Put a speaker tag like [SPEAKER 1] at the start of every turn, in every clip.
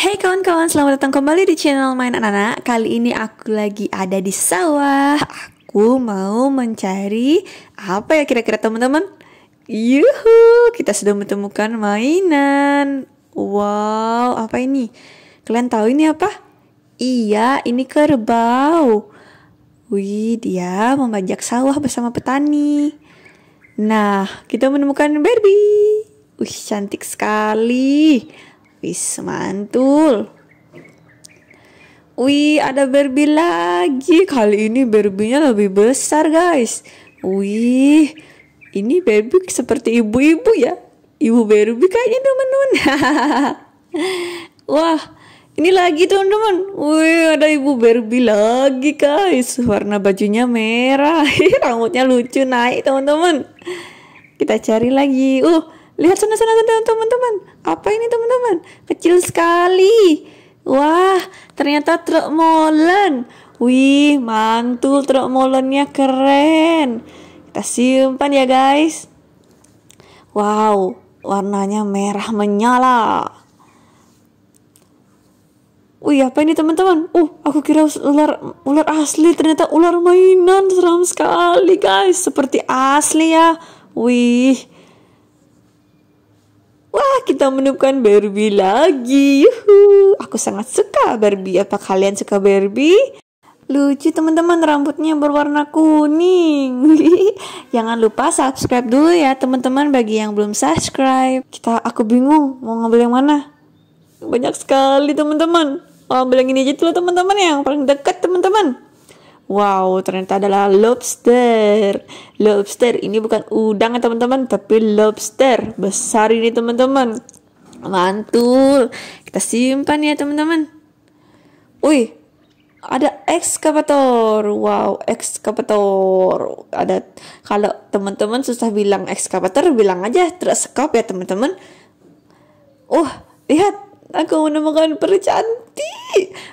[SPEAKER 1] Hey kawan-kawan, selamat datang kembali di channel Main Anak-anak. Kali ini aku lagi ada di sawah. Aku mau mencari apa ya kira-kira teman-teman? Yuhu, kita sudah menemukan mainan. Wow, apa ini? Kalian tahu ini apa? Iya, ini kerbau. Wih, dia membajak sawah bersama petani. Nah, kita menemukan Barbie. Wih, cantik sekali. Wis mantul. Wih, ada Barbie lagi. Kali ini Barbie-nya lebih besar, guys. Wih, ini Barbie seperti ibu-ibu ya. Ibu Barbie kayaknya teman-teman. Wah, ini lagi teman-teman. Wih, ada ibu Barbie lagi, guys. Warna bajunya merah. Rambutnya lucu naik, teman-teman. Kita cari lagi. Uh, Lihat sana sana teman-teman. Apa ini teman-teman? Kecil sekali. Wah, ternyata truk molen. Wih, mantul truk molennya keren. Kita simpan ya guys. Wow, warnanya merah menyala. Wih, apa ini teman-teman? Uh, aku kira ular ular asli, ternyata ular mainan. Seram sekali, guys. Seperti asli ya. Wih, Wah, kita menemukan Barbie lagi. Yuhu. Aku sangat suka Barbie. Apa kalian suka Barbie? Lucu teman-teman rambutnya berwarna kuning. Jangan lupa subscribe dulu ya teman-teman bagi yang belum subscribe. Kita aku bingung mau ngambil yang mana. Banyak sekali teman-teman. Oh, ambil ini aja dulu teman-teman yang paling dekat teman-teman. Wow, ternyata adalah lobster. Lobster ini bukan udang ya teman-teman, tapi lobster. Besar ini teman-teman. Mantul. Kita simpan ya teman-teman. Wih, ada ekskavator. Wow, ekskavator. Ada kalau teman-teman susah bilang ekskavator, bilang aja terus ya teman-teman. Uh, lihat, aku menemukan perut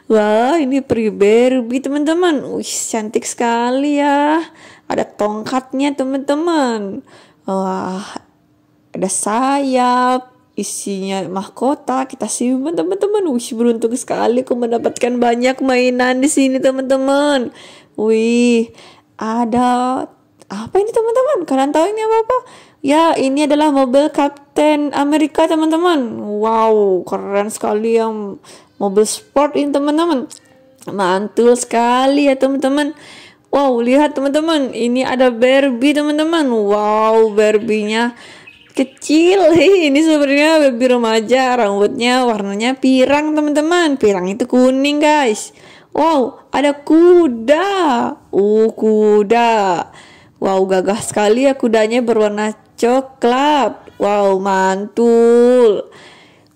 [SPEAKER 1] Wah, ini pri Barbie teman-teman. Wih, cantik sekali ya. Ada tongkatnya teman-teman. Wah, ada sayap. Isinya mahkota. Kita simpan teman-teman. Wih, beruntung sekali aku mendapatkan banyak mainan di sini teman-teman. Wih, ada apa ini teman-teman? Kalian tahu ini apa-apa? Ya, ini adalah mobil Kapten Amerika, teman-teman. Wow, keren sekali yang mobil sport ini, teman-teman. Mantul sekali ya, teman-teman. Wow, lihat teman-teman. Ini ada Barbie, teman-teman. Wow, Barbie-nya kecil ini sebenarnya Barbie remaja rambutnya warnanya pirang teman-teman pirang itu kuning guys wow ada kuda uh kuda Wow, gagah sekali ya kudanya berwarna coklat. Wow, mantul.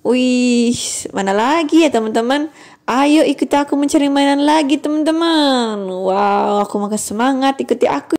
[SPEAKER 1] Wih, mana lagi ya teman-teman? Ayo ikuti aku mencari mainan lagi teman-teman. Wow, aku makin semangat ikuti aku.